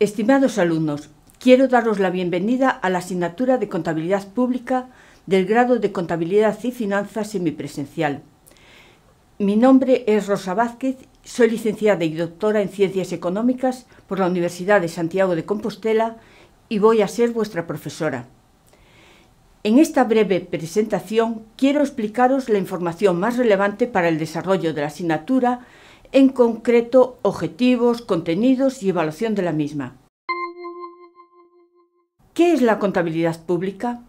Estimados alumnos, quiero daros la bienvenida a la asignatura de Contabilidad Pública del grado de Contabilidad y Finanzas semipresencial. Mi nombre es Rosa Vázquez, soy licenciada y doctora en Ciencias Económicas por la Universidad de Santiago de Compostela y voy a ser vuestra profesora. En esta breve presentación quiero explicaros la información más relevante para el desarrollo de la asignatura en concreto objetivos, contenidos y evaluación de la misma. ¿Qué es la contabilidad pública?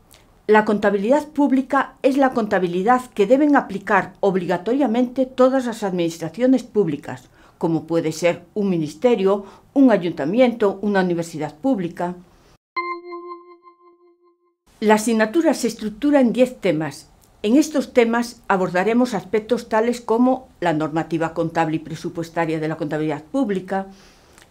La contabilidad pública es la contabilidad que deben aplicar obligatoriamente todas las administraciones públicas, como puede ser un ministerio, un ayuntamiento, una universidad pública. La asignatura se estructura en 10 temas en estos temas abordaremos aspectos tales como la normativa contable y presupuestaria de la contabilidad pública,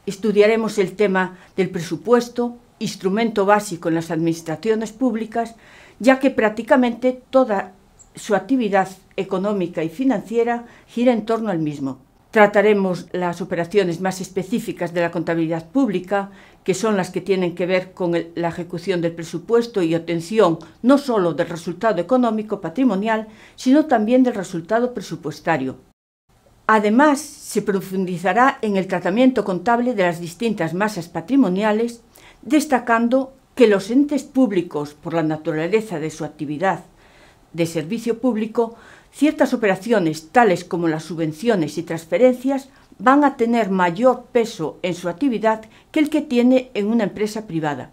estudiaremos el tema del presupuesto, instrumento básico en las administraciones públicas, ya que prácticamente toda su actividad económica y financiera gira en torno al mismo. Trataremos las operaciones más específicas de la contabilidad pública, que son las que tienen que ver con la ejecución del presupuesto y obtención no solo del resultado económico patrimonial, sino también del resultado presupuestario. Además, se profundizará en el tratamiento contable de las distintas masas patrimoniales, destacando que los entes públicos, por la naturaleza de su actividad de servicio público, ciertas operaciones tales como las subvenciones y transferencias van a tener mayor peso en su actividad que el que tiene en una empresa privada.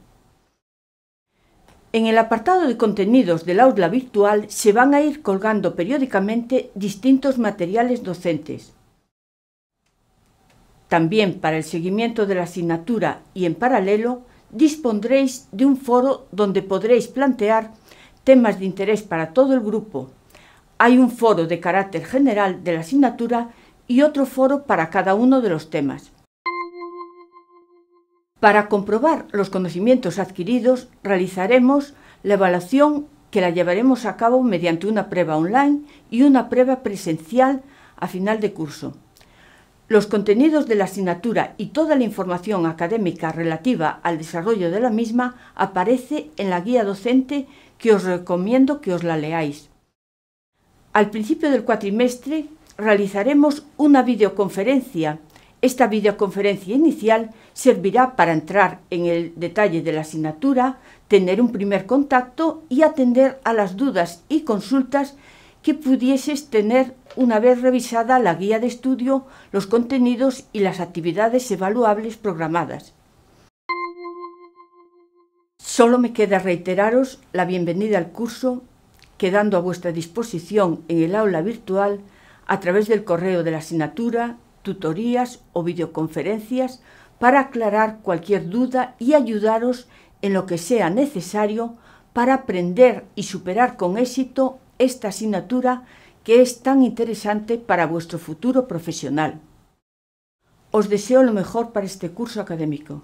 En el apartado de contenidos del aula virtual se van a ir colgando periódicamente distintos materiales docentes. También para el seguimiento de la asignatura y en paralelo dispondréis de un foro donde podréis plantear temas de interés para todo el grupo. Hay un foro de carácter general de la asignatura y otro foro para cada uno de los temas. Para comprobar los conocimientos adquiridos, realizaremos la evaluación que la llevaremos a cabo mediante una prueba online y una prueba presencial a final de curso. Los contenidos de la asignatura y toda la información académica relativa al desarrollo de la misma aparece en la guía docente que os recomiendo que os la leáis. Al principio del cuatrimestre realizaremos una videoconferencia. Esta videoconferencia inicial servirá para entrar en el detalle de la asignatura, tener un primer contacto y atender a las dudas y consultas que pudieses tener, una vez revisada la guía de estudio, los contenidos y las actividades evaluables programadas. Solo me queda reiteraros la bienvenida al curso, quedando a vuestra disposición en el aula virtual a través del correo de la asignatura, tutorías o videoconferencias para aclarar cualquier duda y ayudaros en lo que sea necesario para aprender y superar con éxito esta asignatura que es tan interesante para vuestro futuro profesional. Os deseo lo mejor para este curso académico.